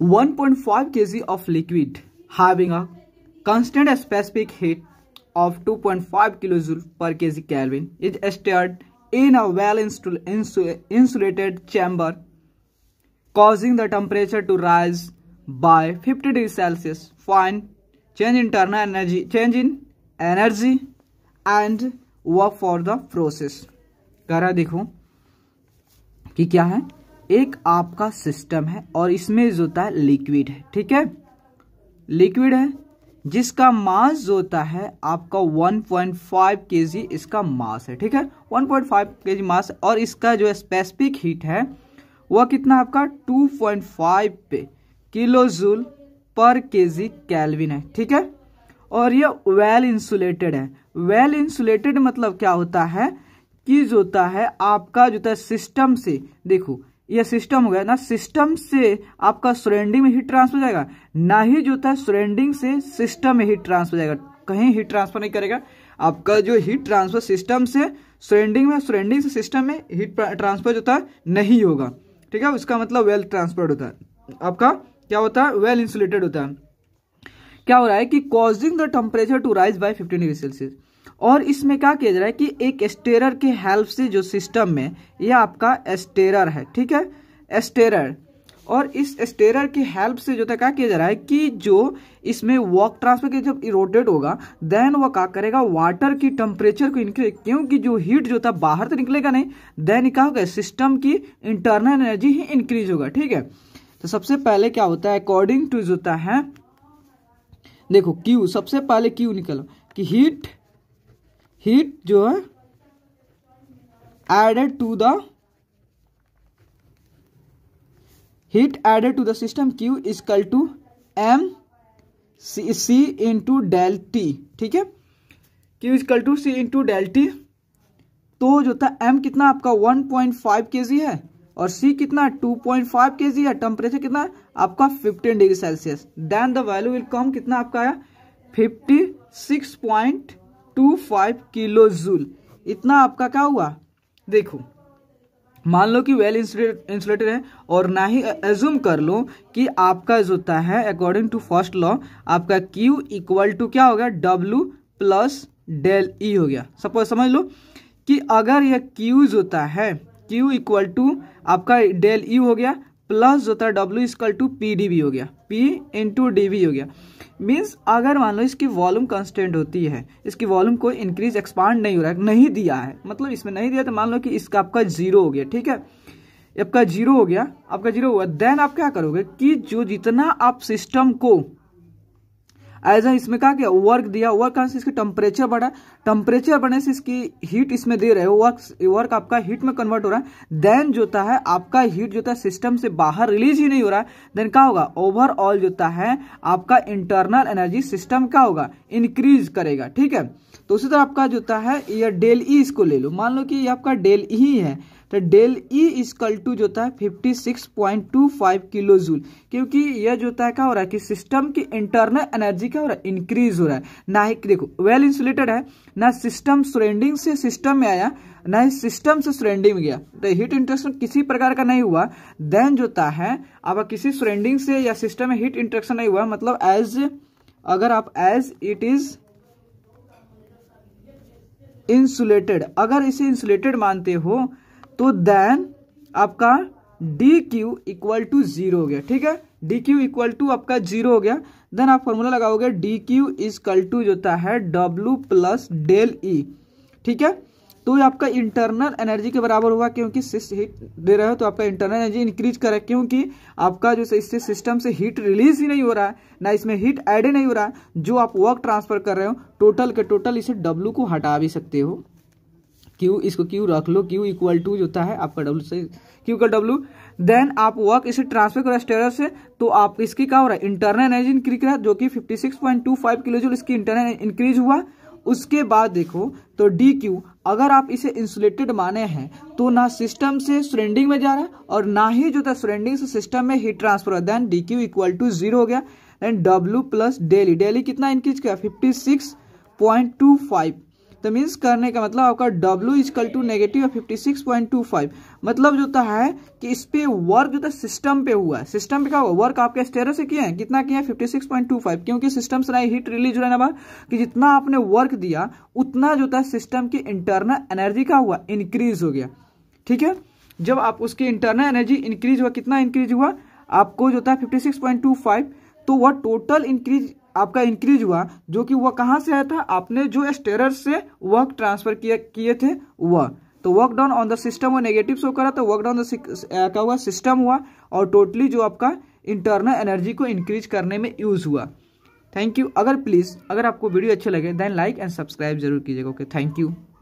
1.5 kg of liquid having a constant specific heat of 2.5 kJ per kg Kelvin is stirred in a well insulated chamber causing the temperature to rise by 50 degrees Celsius. Find change in internal energy, change in energy and work for the process. करा देखो कि क्या है एक आपका system है और इसमें जो होता है लिक्विड है ठीक है लिक्विड है जिसका मास जो होता है आपका 1.5 केजी इसका मास है ठीक है 1.5 केजी मास और इसका जो स्पेसिफिक हीट है वह कितना आपका 2.5 पे kilo joule per KG kelvin है ठीक है और यह वेल इंसुलेटेड है वेल इंसुलेटेड मतलब क्या होता है कि जो होता है आपका जो होता है सिस्टम से देखो ये सिस्टम हो गया ना सिस्टम से आपका सरेंडिंग में हीट ट्रांसफर हो जाएगा ना ही जो था सरेंडिंग से सिस्टम में हीट ट्रांसफर हो जाएगा कहीं हीट ट्रांसफर नहीं करेगा आपका जो हीट ट्रांसफर सिस्टम से सुरेंडिंग में सुरेंडिंग से सिस्टम में हीट ट्रांसफर जो था नहीं होगा ठीक है उसका मतलब वेल ट्रांसफर्ड होता है आपका क्या होता है वेल इंसुलेटेड होता है क्या हो रहा है कि causing the temperature to rise by fifteen degree Celsius और इसमें क्या किया जा रहा है कि एक स्टेरर के हेल्प से जो सिस्टम में यह आपका स्टेरर है ठीक है स्टेरर और इस स्टेरर की हेल्प से जो था क्या किया जा रहा है कि जो इसमें वॉक ट्रांसफर के जब इरोटेट होगा देन वो क्या करेगा वाटर की टेम्परेचर को इंक्रीज क्योंकि जो हीट जो था बाहर तो निकलेगा नहीं देन क्या होगा सिस्टम की इंटरनल एनर्जी ही इंक्रीज होगा ठीक है तो सबसे पहले क्या होता है अकॉर्डिंग टू जो होता है देखो क्यू सबसे पहले क्यू निकलो कि हीट हीट जो है added to the heat added to the system Q equal to M C C into del T ठीक है Q equal to C into del T तो जो था एम कितना आपका 1.5 पॉइंट है और सी कितना 2.5 पॉइंट है टेम्परेचर कितना आपका 15 degree Celsius then the value will come कितना आपका आया 56.5 टू फाइव किलो जूल इतना आपका क्या हुआ देखो मान लो कि वेल इंसुलेटेड है और ना ही एज्यूम कर लो कि आपका जो होता है अकॉर्डिंग टू फर्स्ट लॉ आपका Q इक्वल टू क्या हो गया डब्ल्यू प्लस डेल ई हो गया सपोज समझ लो कि अगर यह Q जो होता है Q इक्वल टू आपका डेल ई e हो गया प्लस जो था W equal to P D B हो गया पी इंटू डी बी हो गया मीन्स अगर मान लो इसकी वॉल्यूम कंस्टेंट होती है इसकी वॉल्यूम को इंक्रीज एक्सपांड नहीं हो रहा है नहीं दिया है मतलब इसमें नहीं दिया तो मान लो कि इसका आपका जीरो हो गया ठीक है आपका जीरो हो गया आपका जीरो हुआ देन आप क्या करोगे कि जो जितना आप सिस्टम को एज ए इसमें कहा गया वर्क दिया वर्क कहा से इसका टेम्परेचर बढ़ा टेम्परेचर बढ़ने से इसकी हीट इसमें दे रहे हो वर्क वर्क आपका हीट में कन्वर्ट हो रहा है देन जो है आपका हीट जो है सिस्टम से बाहर रिलीज ही नहीं हो रहा है देन क्या होगा ओवरऑल जो है आपका इंटरनल एनर्जी सिस्टम क्या होगा इंक्रीज करेगा ठीक है तो उसी तरह आपका जो है यह डेल ई e इसको ले लो मान लो कि ये आपका डेल ई e है तो डेल ई इसकल टू जो होता है fifty six point two five kilo joule क्योंकि यह जो होता है क्या हो रहा है कि सिस्टम की इंटरनल एनर्जी क्या हो रहा है इंक्रीज हो रहा है ना ही देखो वेल इंसुलेटेड है ना सिस्टम सरेंडिंग से सिस्टम में आया ना ही सिस्टम से सरेंडिंग में गया तो हीट इंट्रेक्शन किसी प्रकार का नहीं हुआ देन जो होता है अब किसी सरेंडिंग से या सिस्टम में हीट इंट्रेक्शन नहीं हुआ मतलब एज अगर आप एज इट इज इंसुलेटेड अगर इसे इंसुलेटेड मानते हो तो देन आपका D Q equal to zero हो गया ठीक है डी क्यू इक्वल टू आपका जीरो हो गया देन आप फॉर्मूला लगाओगे D Q is equal to है डब्ल्यू प्लस डेल ई ठीक है तो ये आपका इंटरनल एनर्जी के बराबर होगा क्योंकि हीट दे रहे हो तो आपका इंटरनल एनर्जी इंक्रीज करे क्योंकि आपका जो इससे सिस्टम से हीट रिलीज ही नहीं हो रहा है ना इसमें हीट एड नहीं हो रहा है जो आप वर्क ट्रांसफर कर रहे हो टोटल के टोटल इसे डब्ल्यू को हटा भी सकते हो क्यू इसको क्यू रख लो क्यू इक्वल टू जो है आपका डब्ल्यू से क्यू का डब्ल्यू देन आप वर्क इसे ट्रांसफर करो स्टेरर से तो आप इसकी क्या हो रहा है इंटरनल एनर्जी इंक्रीज रहा जो कि 56.25 किलो जूल इसकी इंटरनल इंक्रीज हुआ उसके बाद देखो तो डी क्यू अगर आप इसे इंसुलेटेड माने हैं तो ना सिस्टम से सुरेंडिंग में जा रहा है और ना ही जो था सुरेंडिंग से सिस्टम में heat transfer then D Q equal to zero हो गया then W plus del E del E कितना इंक्रीज किया fifty six point two five तो मीन्स करने का मतलब आपका W equal to negative fifty six point two five मतलब जो होता है कि इस पे वर्क जो था सिस्टम पे हुआ है सिस्टम पे क्या हुआ वर्क आपके स्टेरो से किया है कितना किया है fifty six point two five क्योंकि सिस्टम से हीट रिलीज हो रहा है ना कि जितना आपने वर्क दिया उतना जो था सिस्टम की इंटरनल एनर्जी का हुआ इंक्रीज हो गया ठीक है जब आप उसकी इंटरनल एनर्जी इंक्रीज हुआ कितना इंक्रीज हुआ आपको जो था fifty six point two five तो वह टोटल इंक्रीज आपका इंक्रीज हुआ जो कि वह कहाँ से आया था आपने जो स्टेरर से वर्क ट्रांसफर किए थे वह तो work done on the system वो नेगेटिव शो करा तो वर्क डाउन क्या हुआ सिस्टम हुआ और टोटली जो आपका इंटरनल एनर्जी को इंक्रीज करने में यूज हुआ थैंक यू अगर प्लीज़ अगर आपको वीडियो अच्छे लगे देन लाइक एंड सब्सक्राइब जरूर कीजिएगा ओके थैंक यू